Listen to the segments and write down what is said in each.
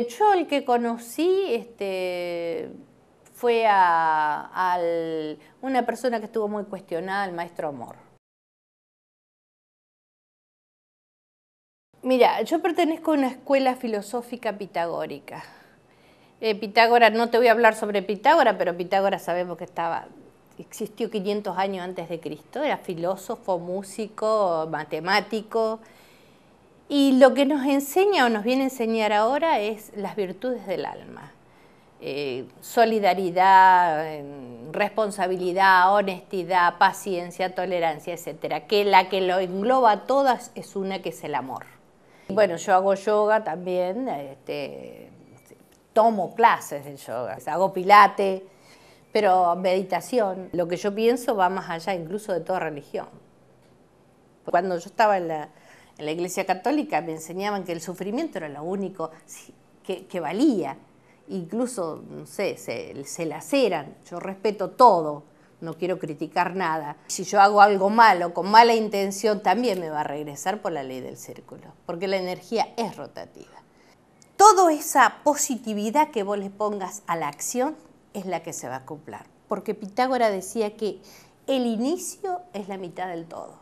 yo el que conocí este, fue a, una persona que estuvo muy cuestionada, el maestro Amor. Mira, yo pertenezco a una escuela filosófica pitagórica. Eh, Pitágora, Pitágoras, no te voy a hablar sobre Pitágoras, pero Pitágoras sabemos que estaba, existió 500 años antes de Cristo, era filósofo, músico, matemático, y lo que nos enseña o nos viene a enseñar ahora es las virtudes del alma. Eh, solidaridad, em, responsabilidad, honestidad, paciencia, tolerancia, etcétera, que la que lo engloba a todas es una que es el amor. Bueno, yo hago yoga también, este, tomo clases de yoga, hago pilate, pero meditación, lo que yo pienso va más allá incluso de toda religión. Cuando yo estaba en la la Iglesia Católica me enseñaban que el sufrimiento era lo único que, valía. Incluso, no sé, se, se laceran. Yo respeto todo, no quiero criticar nada. Si yo hago algo malo, con mala intención, también me va a regresar por la ley del círculo, porque la energía es rotativa. Toda esa positividad que vos le pongas a la acción es la que se va a cumplir, porque Pitágoras decía que el inicio es la mitad del todo.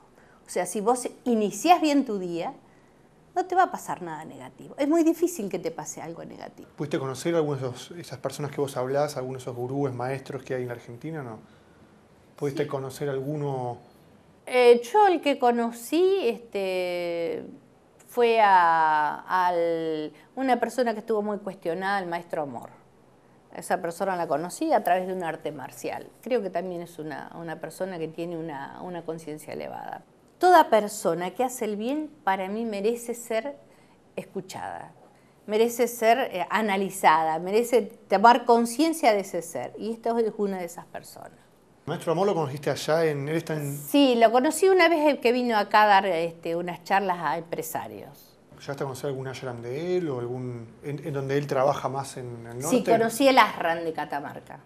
O sea, si vos iniciás bien tu día, no te va a pasar nada negativo. Es muy difícil que te pase algo negativo. ¿Pudiste conocer a algunas de esas personas que vos hablás, algunos de esos gurúes, maestros que hay en Argentina, no? ¿Pudiste conocer alguno? Eh, yo el que conocí este, fue a, una persona que estuvo muy cuestionada, el maestro Amor. Esa persona la conocí a través de un arte marcial. Creo que también es una, persona que tiene una conciencia elevada. Toda persona que hace el bien para mí merece ser escuchada, merece ser eh, analizada, merece tomar conciencia de ese ser. Y esto es una de esas personas. Maestro Amor lo conociste allá en... Él está Sí, lo conocí una vez eh, que vino acá a dar este, unas charlas a empresarios. ¿Ya te conocí algún ashram de él o algún en, donde él trabaja más en el norte? Sí, conocí el ashram de Catamarca.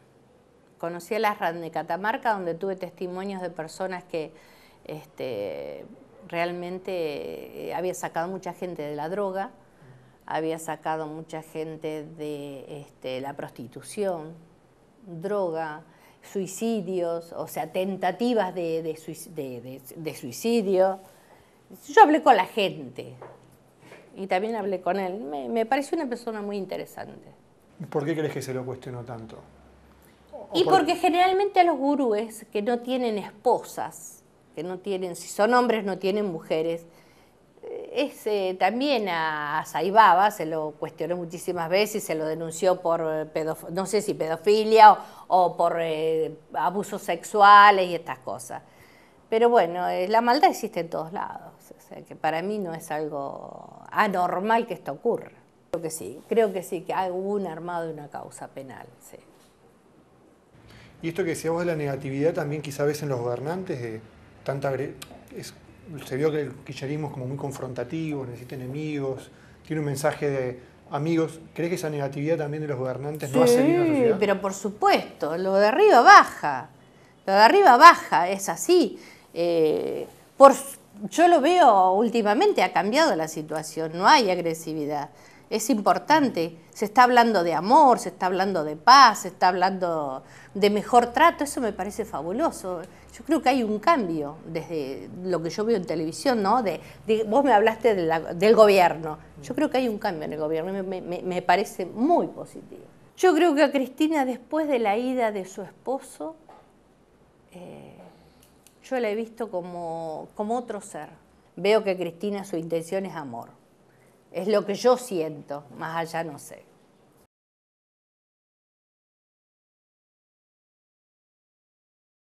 Conocí el ashram de Catamarca donde tuve testimonios de personas que este, realmente eh, había sacado mucha gente de la droga, había sacado mucha gente de este, la prostitución, droga, suicidios, o sea, tentativas de, suicidio. Yo hablé con la gente y también hablé con él. Me, pareció una persona muy interesante. por qué crees que se lo cuestionó tanto? y porque generalmente a los gurúes que no tienen esposas, que no tienen, si son hombres no tienen mujeres. Eh, es, eh, también a, Zaibaba, Saibaba se lo cuestionó muchísimas veces y se lo denunció por, eh, no sé si pedofilia o, por abusos sexuales y estas cosas. Pero bueno, la maldad existe en todos lados, o sea que para mí no es algo anormal que esto ocurra. Creo que sí, creo que sí, que hay un armado y una causa penal, sí. Y esto que decíamos de la negatividad también quizá ves en los gobernantes, se vio que el kirchnerismo es como muy confrontativo, necesita enemigos, tiene un mensaje de amigos. ¿Crees que esa negatividad también de los gobernantes no ha servido pero por supuesto, lo de arriba baja. Lo de arriba baja, es así. Eh, yo lo veo últimamente, ha cambiado la situación, no hay agresividad es importante. Se está hablando de amor, se está hablando de paz, se está hablando de mejor trato, eso me parece fabuloso. Yo creo que hay un cambio desde lo que yo veo en televisión, ¿no? De, vos me hablaste del gobierno. Yo creo que hay un cambio en el gobierno me, parece muy positivo. Yo creo que a Cristina, después de la ida de su esposo, eh, yo la he visto como, otro ser. Veo que Cristina su intención es amor. Es lo que yo siento, más allá no sé.